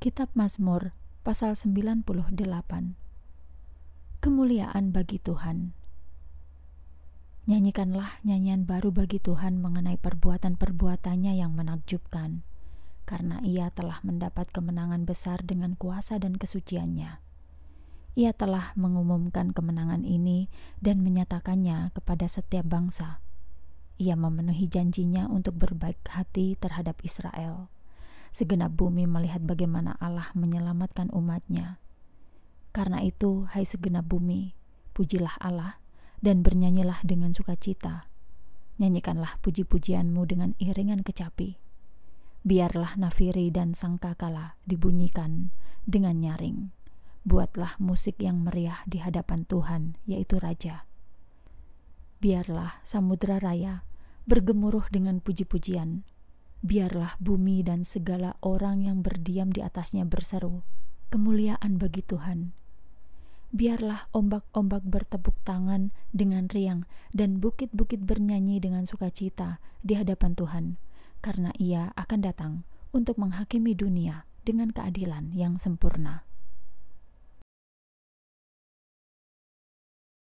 Kitab Mazmur pasal 98 Kemuliaan bagi Tuhan Nyanyikanlah nyanyian baru bagi Tuhan mengenai perbuatan-perbuatannya yang menakjubkan karena ia telah mendapat kemenangan besar dengan kuasa dan kesuciannya. Ia telah mengumumkan kemenangan ini dan menyatakannya kepada setiap bangsa. Ia memenuhi janjinya untuk berbaik hati terhadap Israel segenap bumi melihat bagaimana Allah menyelamatkan umatnya. Karena itu, hai segenap bumi, pujilah Allah dan bernyanyilah dengan sukacita. Nyanyikanlah puji-pujianmu dengan iringan kecapi. Biarlah nafiri dan sangkakala dibunyikan dengan nyaring. Buatlah musik yang meriah di hadapan Tuhan, yaitu Raja. Biarlah samudra raya bergemuruh dengan puji-pujian, Biarlah bumi dan segala orang yang berdiam di atasnya berseru, kemuliaan bagi Tuhan. Biarlah ombak-ombak bertepuk tangan dengan riang dan bukit-bukit bernyanyi dengan sukacita di hadapan Tuhan, karena Ia akan datang untuk menghakimi dunia dengan keadilan yang sempurna.